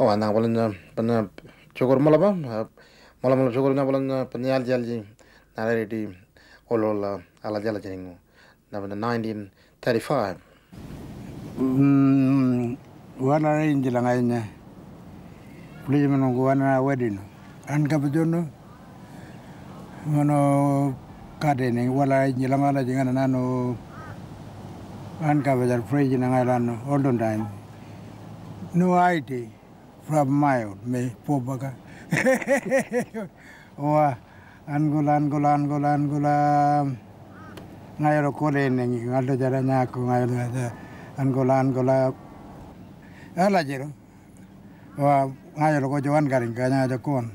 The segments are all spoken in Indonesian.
Owa nang bolan na pana chokor mala ba mala mala chokor na bolan na pana yal jal ji nara redi olo ala jala jengu na pana 1935 wana hmm, na inji la ngai na menunggu mano wana na wedin an ka bedono mano kade ne wala inji la ngala jenga na no anu, an ka bedar pray jenga ngai lan all the time no idea ramai me pobaga wa angulan gulan gulan gulan ngayro kore nengi ngalo jaranya nyaku, ngayro ada angulan gula ala jero wa ngayro ko joan garing kanya aja kon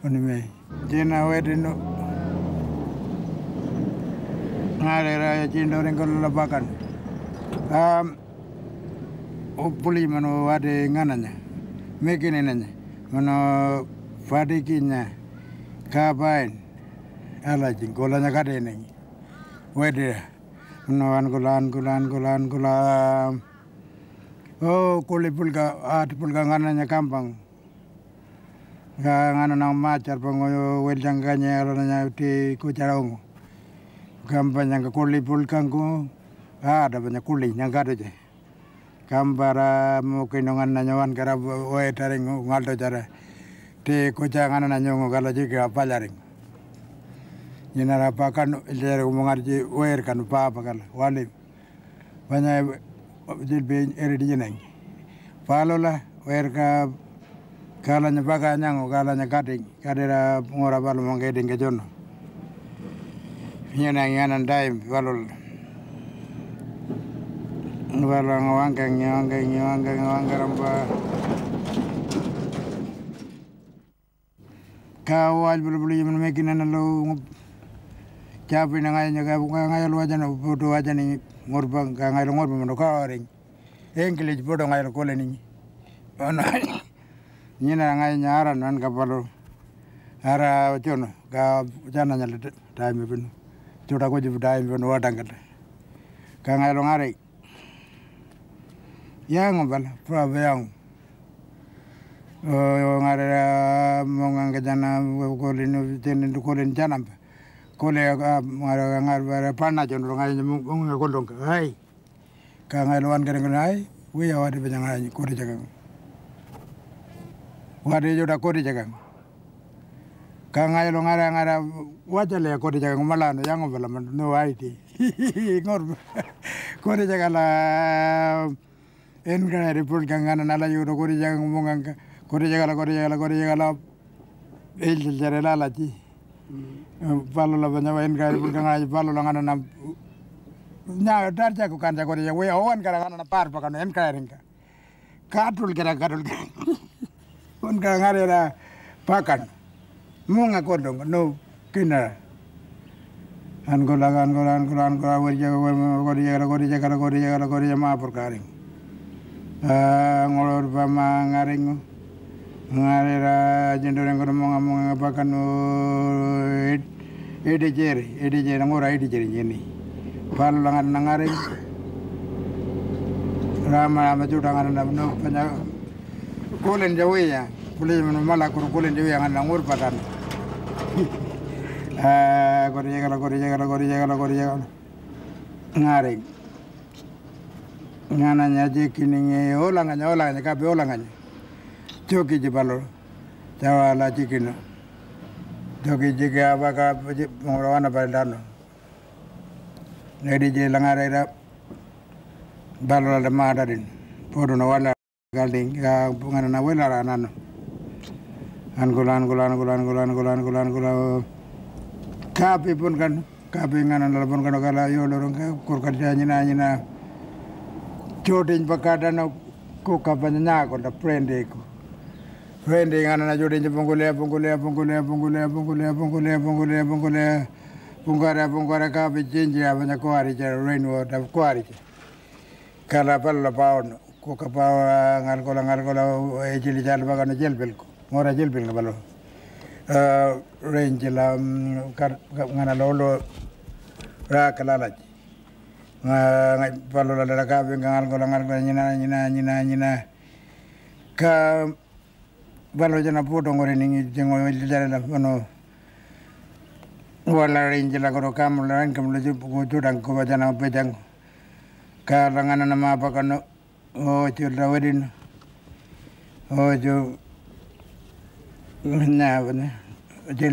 oni me jena wedino ngare raya cindo ringkol labakan um, opuli mano wade ngananya mekine nanya mano fadikinya kabain ala jing kolanya kade neng wede ya, mano an kulan kulan kulan kulam oh kuli ah atipul ka ngananya kampang ga ngana nang macar pengoyo weljang kanya ala di kucaraung kampanya ka kulipul ah ada banyak kulinya kade jeng Kambara mungkin mokinongan nanyawan kara oe taring ngaldo jara te kocha ngana nanyongo kala jika jaring nyina rapakan ilere umongarji oer kan papa kala wali jil jilbe eri palo palola oer ka kala ka nyango kala nyakating kadera ngora palo mongeding kejono nyina ngana ndaim palola Walang wangkang nyongkang nyongkang wangkang rempah. Kawal berbeli yang memekin anak lo capi na ngayon nga bunga ngayon lo aja na puto aja ni ngorbang ka ngayon ngorbang mano ka kule ni. Ono nyina ngayon nya aran man ka palo. Ara chono ka jana time pin. Chuda ko time pin wadang ka. Ka ngayon yang ban prabayang oh, ngara monganga jana kolin tenen kolin jana kole ngare ngare pana jon ngare ngunga kolong hai ka ngara wan kare ngai we ya wadi bajang hai kore jagang wadi joda kore jagang ka ngara ngare ngara wajale kore jagang malano yang bala no hai ti ngor kore jagala en kana report kangana nala yoro kore jaga ngomong kore jaga la kore jaga la kore jaga la el jare la la ji palo la banya en kana report kangana palo la kana na nya dar jago kan jago jago we awan kana ngana na par pakano en kana ringa katul kira katul kira on kana ngare la pakan munga kodong no kina ಅನ್ಕೂಲ ಅನ್ಕೂಲ ಅನ್ಕೂಲ ಅನ್ಕೂಲ ಅವರಿಗೆ ಕೊಡಿ ಜಗರ ಕೊಡಿ ಜಗರ ಕೊಡಿ Ah, ngolor ba mangarengo ngarera jendol yang monga ngapakan bakano ede jere ede jere ngora ede jere jeni pal langan nangaring rama rama juta ngara na no panya kulen ya kulen mano malah kur kulen jauh yang ngor patan eh ah, gori jaga gori jaga gori jaga gori jaga ngaring ngana nya je nge ola nganya ola nganya kabe ola nganya joki je balo tawa la jikino joki je ke aba ka je ngorwana dano ngadi je re ira balo la ma podo na wala galding ga ya, ngana na wala ranano an gulan gulan gulan gulan gulan gulan kabe pun kan kabe ngana la pun kan kala yo lorong ka kurkan janyina nyina jodin pakada na kapan banyanya ko da prende ko prende ngana na jodin pungule pungule pungule pungule pungule pungule pungule pungule pungara pungara ka be jinji abanya ko ari ja rain wo da ko ari ja kala palla paon ko ka pa ngal ko ngal ko e jili jal baga no jelbel ko mora jelbel ngabalo rain jila kar ngana lolo ra kala laji nga palo la la ka venga algo la ngargo nyina nyina nyina nyina ka balo jana poto ngore ningi jengo jara la no wala rinji la goro kam la ran kam la ju ko judang ko bajana pe jang ka langana na ma pa o ju la wedin o ju na jel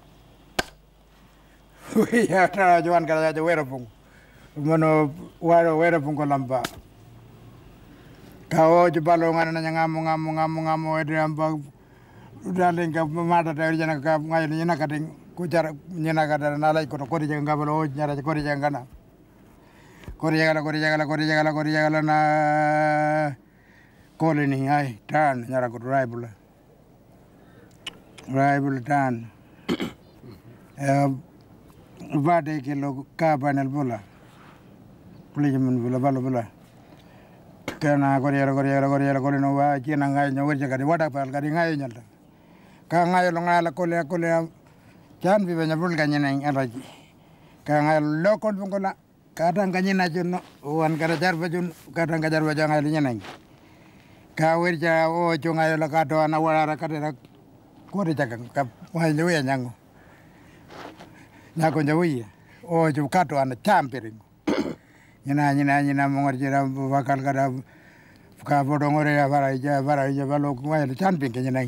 ya tara joan kala jo wero pung mono waro wero pung ko lamba Kau jo balo ngana na ngamu ngamu ngamu ngamo ede amba daling ka mata ta jana ka ngai ni na kading ku jar nyana ka dara nalai ko ko jang ka balo nyara kana kori jang kala kori jang kala kori jang kala kori jang kala na kori ni ai tan nyara ko rai bula rai bula tan eh ya, vade ke lo ka banal bola kule jemun bola balo bola kana gori gori gori gori gori gori no wa ki na ngai no jaga di wada pal gari ngai nyal ka ngai lo ngai la kole kole jan bi banya bul ganyen en raji. ka ngai lo kon bungola kadang na jun wan kada jar bajun kadang gajar jangai nyen nyena ka wer ja o jo ngai lo ka do na wara ka de ko de jaga ka wa nyawer ya nyango nakonja wiya ojo kato ana tampering nyina nyina nyina mongorjira bakal kada ka ngore ya bara ija bara ija balo kuwa ya tampering nyina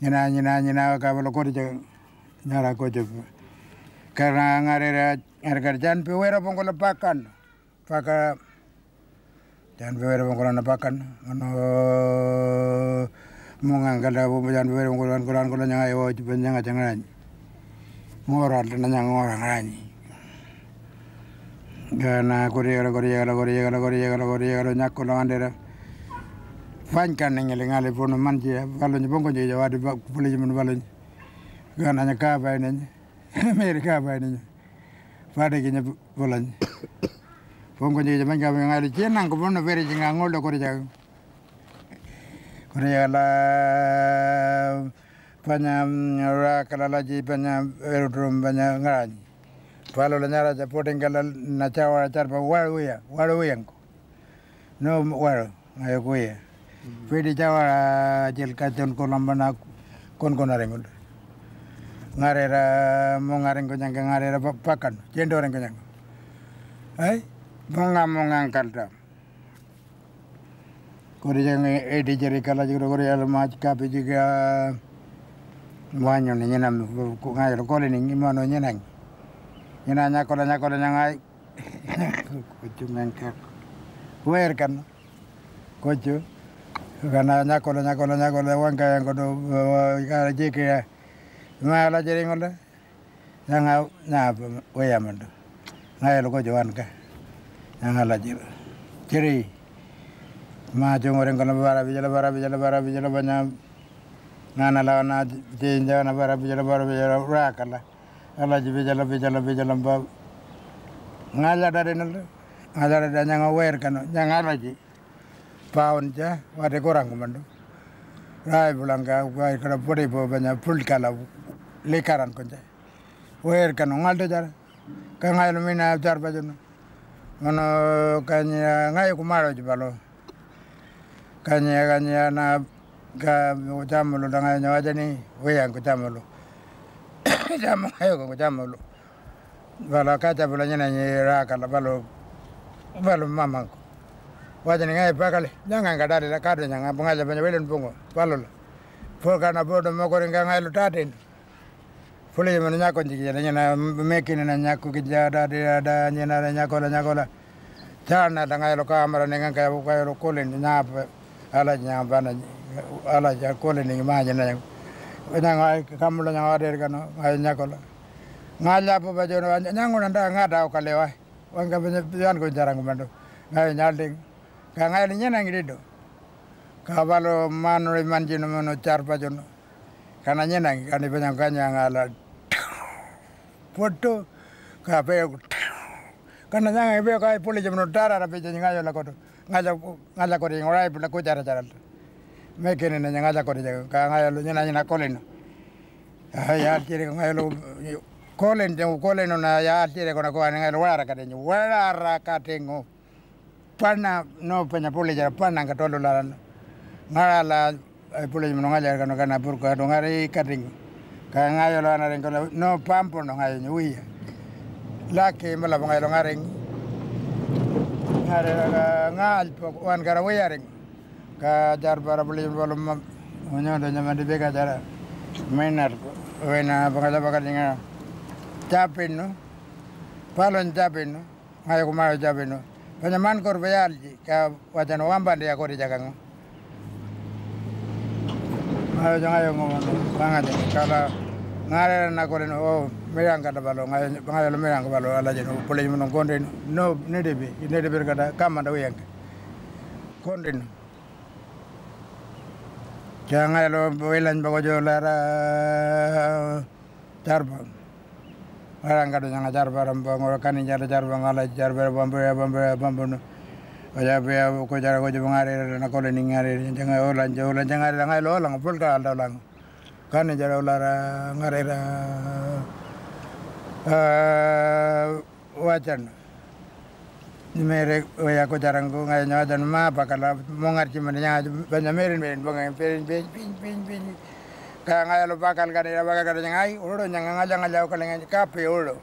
nyina nyina nyina ka balo kodja nyara kodja karena ngarera ngarera jan pewera pongkola pakan paka jan pewera pongkola pakan ano mongangkala bo jan pewera pongkola kolan kolan nyanga yo jibenya ngajangani moral dana nyang ngora ngani gana kuriya gara kuriya gara kuriya gara kuriya gara kuriya gara nyako na andera fan kan ngale ngale pono manje balo ni bongo je jawadi ba kupule je mun balo gana nya ka ba ne mere ka ba ne fade ke nya bolan bongo je je manga ngale je nang ko bonno bere je ngol do banyak ra kalala ji banyak erutrum banyak ngarani palo la nyara ja poteng kala na chawa char pa waru ya waru yang ko no waru ayo ko ya pedi chawa jil ka ton ko na kon kon areng ngare ra mo ngare ko nyang ngare ra pakan jendo reng ko nyang ai banga mo ngang kalda ko de edi jari kala jiro ko mua wanyo ni nyina ku ngai ro kole ni ngima no nyina nyina nya kola nya kola nya ngai ku chungan ka wer kan ko chu kana nya kola nya kola nya kola wan ka yang kodo ka je ke ma la je ngol nya nga nya we ya mando ngai ro ko chơi ka nya nga la je chiri ma bây giờ kono bara bijala bara bây giờ bijala banyak nana la na jinja na bara bijala bara bijala kala ala ji bijala bijala bijala ba ngala dari nol ngala dari nyanga wer kano ngala lagi paun ja wade korang kumandu rai bulang ka kai kada pori bo banya pul kala lekaran konja wer kano ngal to jar ka ngal mina jar bajono mono kanya ngai kumaro balo kanya kanya na ga jamulu danga nyawaja ni weya kutamulu jamu hayo kutamulu wala kata bula nyana nyira kala balo balo mama ko waja ni ngai pakale nyanga ngadari la kado nyanga bunga jaba nyawele mpungo balo la foka na bodo mokore nga ngai lutate fule jama nyako njiki jada nyana mekini na nyako kijada ya dada nyana nyakola nyakola tana danga lo kamera nenga kaya kaya ya lo kolen nyapa ala nyamba na nyapa ala ja kole ni ma ja na nya ngai kamlo nya ore ga no ngai nya kola ngai la pa ba jo na nya ngona nda nga da ka le wa wan ga ben yan ko jarang ma do ngai nya de ka ngai ni nya na ngi do ka ba lo ma no ri man ji no no char pa jo no na nya na ka ni ba nya ka la ngala potto ka pe kana nya ngai be ka pole jam no tara ra pe nya ngai la ko to ngaja ngaja ko ri ngorai pula ko jara jara mekene kene na nyanga jako de ka nga lo nyana nyana kolen ha ya tire nga lo kolen de kolen na ya tire kona ko nga lo wara ka de wara ka tengo pana no pana pole ya pana ka tolo la ngara la pole mo nga ya ka no kana pur ka do ngari ka tengo ka lo rengo no pampo no nga Laki wi la ke mo la lo ngari ngare eh, nga po wan kara wi rengo kajar para beli belum map hanya ada di beka cara mainar wena pengajar pakar dengan capin no palon capin no ayo kumayo capin no panyaman kor bayar ka wajan wamban dia jaga jagang ayo jangan ayo ngomong banget kalau ngare na kore ren o oh, merang kada balo ngare lo balo ala jenu polisi menunggu kondin no ini debi, ini debi kada kama wiyang kondin no jangan lo wilan bago lara jarba barang kado jangan jarba rambang orang kani jarba jarba ngala jarba bambu ya bambu ya bambu no Oja bea ko jara ko jibang ari na ko le jangan ulan jangan jangan lang lo lang pul ka alda lang kani jara ulara ngare ra wajan mere ya ko jarango ngai nyawa dan ma pakala mongar ki men nyawa banya merin merin bonga piring piring piring pin pin ka ngai lo pakal ka dera baka kada ngai oro nyanga ngala ngala ko lenga ka pe oro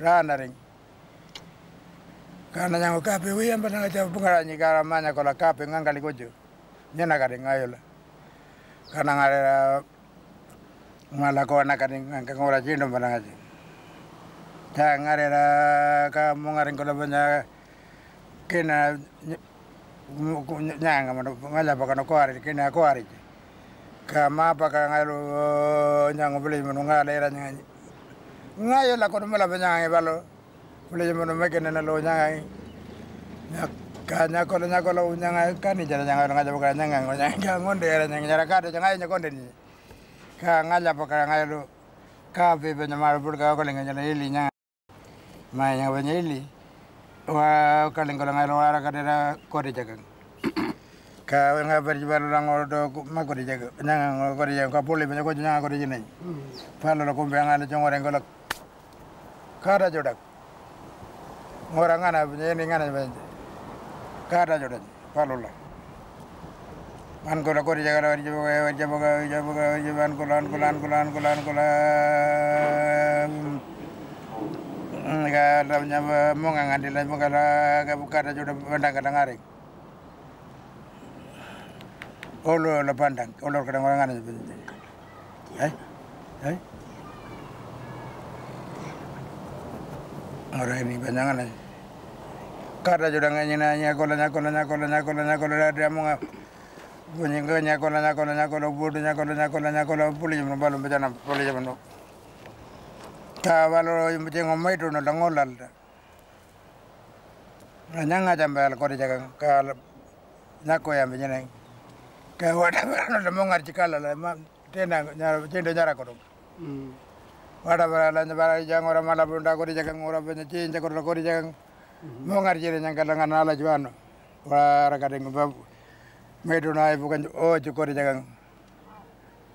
rana ring kana nyango ka pe wi am bana ta bungara ni gara manya kola ka pe ngangali gojo nyana kada ngai lo kana ngara ngala ko na kada ngangka ngora jindo bana ngaji ta ngare ra ka mongar ko banya kena nyanga mana ngala baka no kwari kena kwari kama baka ngalo eh, nyanga bule mano ngala era nyanga ngayo la kono mala balo bule mano mekena na lo nyanga kanya kono nya kono nyanga kani jara nyanga ngala baka nyanga nyanga ngonde era nyanga jara kado nyanga nyanga konde ni ka ngala baka ngalo ka bebe nyamar bur ka kolenga jara ili nyanga ma nyanga ili wa kaleng kaleng ngai wara ka dera ko kau jaga ka nga ber jibar la ngol do ma ko de jaga kau ngol ko de jaga ka pole be ko nyanga ko de jine fa lo ko jodak ngora ngana apa ni ngana be ka da jodak fa lo an jaga war jibo ga war jibo ga jibo ga jibo an ko kada nyaba monga ngadila mo kada kada joda bandang kada ngarik olo la bandang olo kada ngana ngana hai hai ora ini banyangan aja kada joda nganyina nya kola nya kola nya kola nya kola nya kola ada monga bunyi nya kola nya kola nya kola bodo nya kola nya kola nya kola puli jam balum bejana puli jam no ta walo mbe ngomai to no lango lal na nyanga jambe al kore jaga ka na ko ya mbe nyenai ka wada wala no mo ngar jikala la tena nyara tendo nyara ko wada wala la nyara jango jaga ngora be nyen jaga mo ngar jere yang la ngana la jwano wara ka dengo babu me to na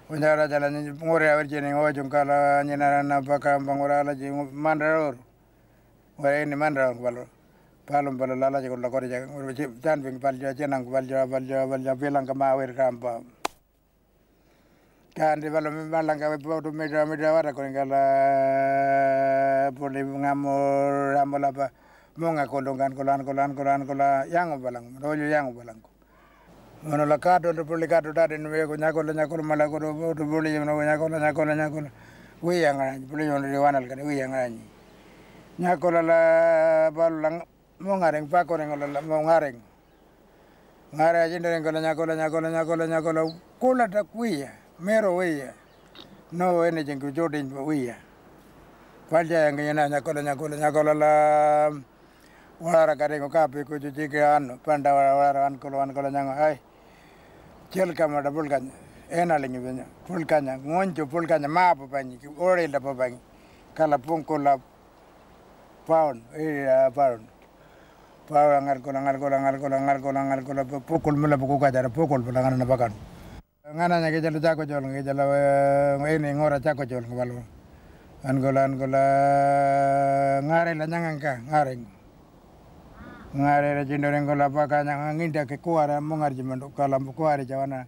Unjara jalan ngore awer jene ngo jongkala nyinara rana baka bangora la je mandralor. Wara ni kubal balo. Palum balo lala jeng kula kore jeng ngore jeng tan bing bal je jenang kubal je pal je pal je belang kama awer kampa. Kan di balo malang kawe tu medra medra wara kore kala puli ngamur amol apa. Mau ngakondongan kulan kulan kulan kolan yang ngobalang, Rojo yang balang. Ngono la kato to puli kato tare no beko nyako la nyako malako ro to puli no nyako la nyako la nyako la wi yang ngani wanal kan wi yang ngani nyako la la lang mau ngareng pak orang lah mau ngareng ngareng aja ndereng ko la nyako la nyako la nyako la nyako la kula ta kuya ya. no ene jengku jodin wi ya Palja yang kena nyako la nyako la nyako la la wara kare ko kape ko jujike anu panda wara wara an ko an ko la nyako kelkama da pulkanya ena lengi banya pulkanya ngonjo pulkanya ma pa banyi ki ore la pa banyi kala pungko la paon e paon paon angar kola angar kola angar kola angar kola angar kola la pokol mula pukul ka jara pokol pula ngar na kan? ngana nya ke jalo jako jol ngi jalo ene ngora jako jol ngwalo angola angola ngare la nyangangka ngare ngare jindoreng kola bakanya ngangin dake kuara mengarji manduk kala kuari e jawana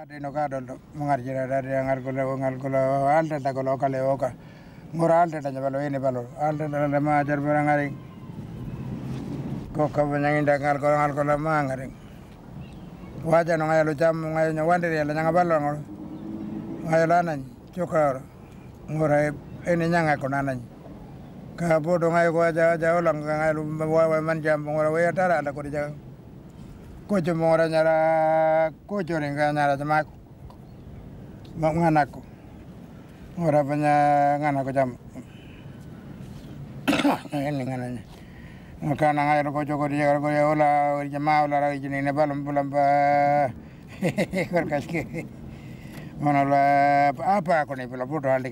ade no kado mengarji dari ngal kola ngal kola alta ta kola kale oka ngora alta ta jabalo ini balo alta ta ma ajar barang ngari koka banyangin dak ngal kola ngal kola wa waja no lo jam ngayo nyawande ya nyanga balo ngor ngayo lanan cokar ngora ini e, nyanga konananya ka po do ngai ko ja ja lang ngai lum wa wa man jam mong ra we ta ra ko ja ko jo mong ra nyara ko jo nyara jama ko ma ngana ko ora panya ngana ko jam ini ngana ni ka na ngai ko jo ko ja ko ja ola jama ola ra jini ne hehehe bulam ba kor mana la apa ko ne pula putu hal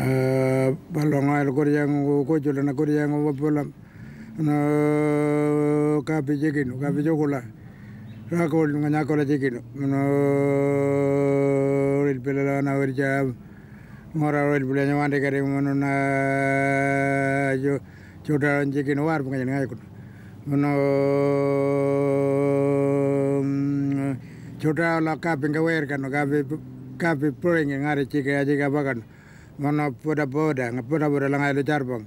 Eh, balonga el goryango gojola na goryango wabolam no kapi jegino kapi jogola rakol nganya kola jegino no ril pelala na verja ngora el pelanya wande kare mono na jo jota jegino war nganya ngai kun no mm, jota la kapi ngawer kan kapi kapi puleng ngare jega jega bakan mana poda poda nga poda poda langai do carbang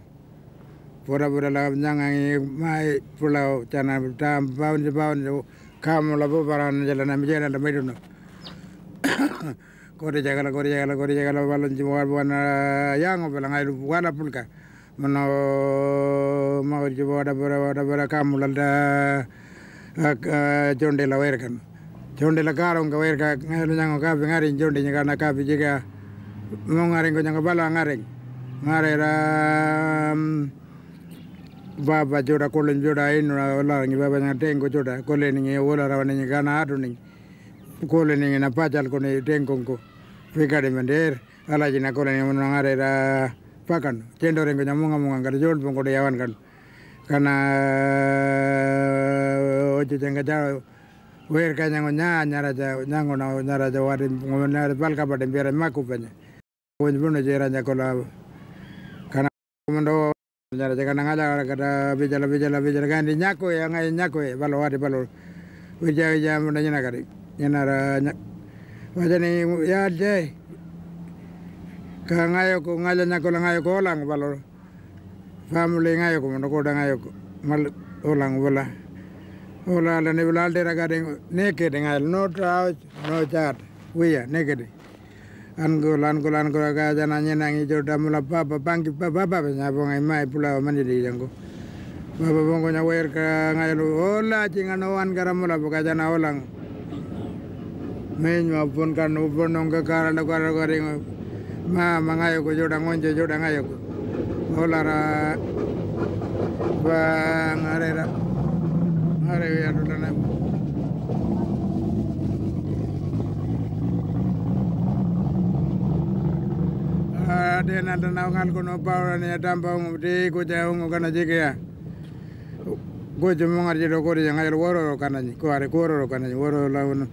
poda poda langai ngi mai pulau cana tam paun je paun je kamu labu paran jalan nami jalan nami dulu kore jagala kore jagala kore jagala balon je mawar buana eh, yang ngai langai do buana pulka mana mau je poda poda poda poda kamu lada eh, jonde la werkan jonde la karong ka werka ngai lo nyango ka pengari jonde na ka jaga ngareng ko nyanga bala ngareng ngarera um, baba joda kolen jora inu ra ola ngi baba nyanga tengo joda kolen ngi ola wani ngi kana adu ngi kolen ngi na pachal ko ngi tengo ko fikade mender ala jina kolen ngi mona ngarera pakan cendo rengo nyamunga munga ngara jol bongo de yawan kan kana uh, ojo janga jao wer kanya ngonya nyara jao nyango na nyara jao wadim ngomena balka kabade biara makupanya Wajibun aja raja kola karena komando jara jaka ngala jara kata bijala bijala bijala kan di nyako ya ngai nyako ya balo wadi balo wija wija munda nyana kari nyana ra nyak wajani ya jai ka ngayo ko ngaja nyako la ngayo ko lang balo family ngayo ko munda koda ngayo ko mal olang bala ola la ne bulal dera gading naked ngai no trout no chat wija naked angolan kolan kolaka jananya nangi joda mula papa pangki papa nya nyabo ngai mai pula mani di jangko papa bongo nya wair ka ngai lu ola cingan wan gara mula buka jana olang men ma pun kan upon nongka kara no kara kari ma ngai ko joda ngonjo joda ngai ko ola ra bang arera are ya dulana de na da na ngal ko no ba ne damba ngo de ko ja ngo kana je ya go je mo ngar je do ko de ngal woro ro kana ni ko are ko ro kana ni woro la wono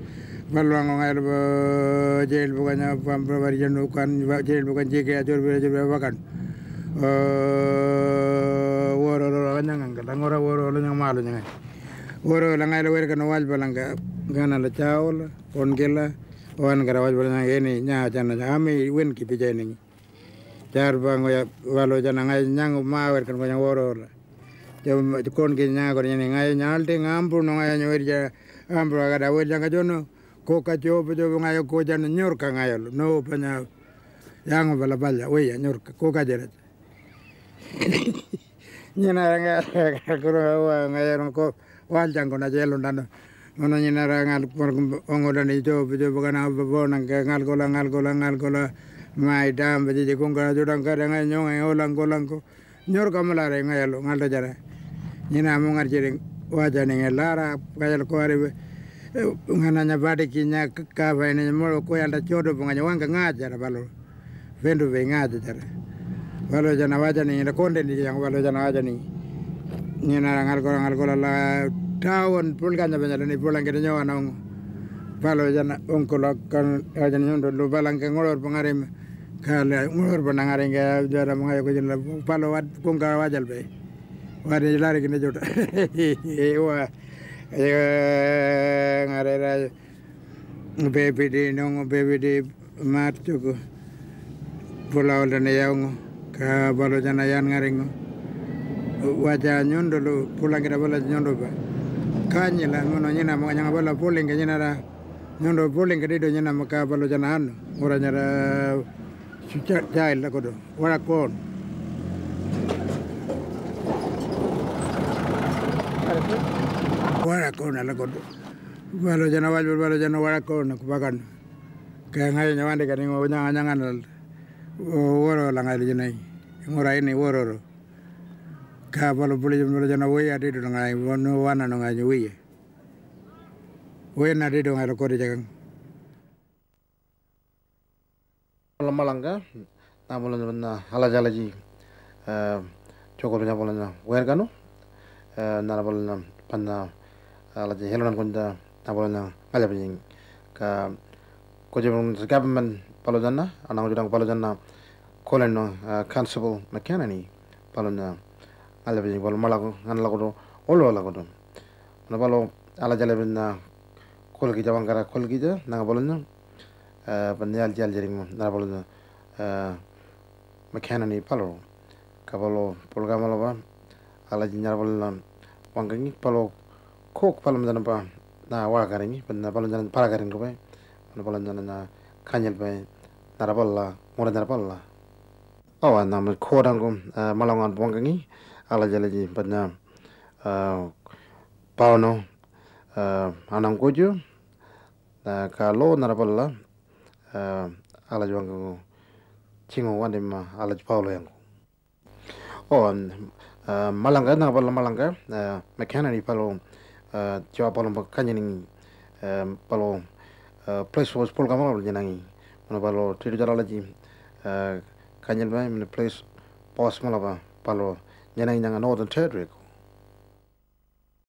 balwa ngo ngal bo jeel bu ganya pam pro bari jenu kan jeel bu kan je ke ajor be je be wakan woro ro ganya ngal da ngora woro lo nyang malu nyang woro la ngal wer kana wal balanga gana la chaol on gela on gara wal balanga ni nya chana ami wen ki pijani jarba ngoya walo jana ya ngai nyango mawer kan ngoya woro la jom ya um, ya kon ki nyango ni ngai nyalte ngampu no ngai nyoir ja ampu aga da wer janga jono ko ka jobo jobo ngai ko jana nyor ka ngai lo no panya yango bala bala we ya nyor ko ka jera nyina nga kuro wa ngai ko wal jango na jelo nano ono nyina nga ngal ni jobo jobo kana bobo nang ngal gola ngal gola ngal gola mai dam baje je kong kana jodang kara ngai nyong ai olang kolang ko nyor kamala re ngai lo ngal jara nyina mo ngar jere wa jane ngai lara kajal ko are eh, ngana nya bade nya ka ba ne mo ko ya da chodo bunga nyawang ngai jare balo vendo ve ngai jare balo jana wa jane ngai konde ni yang balo jana wa jane nyina ngal kolang ngal kolang la tawon pulganya jare ni pulang kede nyawa naung balo jana ongkolak kan ajan nyondo lo balang ngolor pengarim kala umur banangare nga jara mga ko jela palo wad kung ka wajal be wade jela kin jota iwa ngare ra baby di nongo baby di martu ko pulau dan yang ka balo jana yan ngarengo waja nyondo pulang kita bala nyondo ba kanya la mono nyina mo nyanga bala puling ka nyina ra nyondo puling ka dido nyina maka balo jana anu nyara sudah ya, ya ya child la kodo wara kon warna kon la kodo wala jana wal wala jana wara kon ko kayak kaya ngai nyawande kan ngo nyanga nyanga nal woro la ngai jana ngora ini woro ka balo bolo jana jana waya de do ngai wono wana no ngai wiye wena de do ngai ko malanga na bolan na hala jala ji chokol na bolan na wer gano na bolan na panna hala ji helon konda na bolan na ngala ka koje bon government palo janna anang jodang palo janna kolen no constable mechanic palo na ngala bin bol malago ngala ko olo la ko na palo ala jala bin na kolgi jawangara kolgi kol na bolan na bandial eh, jal jaring narabal eh, mekhanani palo polga malo ba ala jinarabal nan wangangi palo kok palo dana pa na wa garingi banna palam dana para garing rubai banna palam dana na khanyal bai narabal la mura narabal la awa oh, nam khorangum eh, malangan wangangi ala jalaji anang pauno anangkoju kalau narabal la alaj wang ku chingu wande ma alaj paulo yang ku. O, malanga, nga pala malanga, mekhena ni palo jiwa palo mba kanyi ni palo place for spolka mba wala jina ngi. Muna palo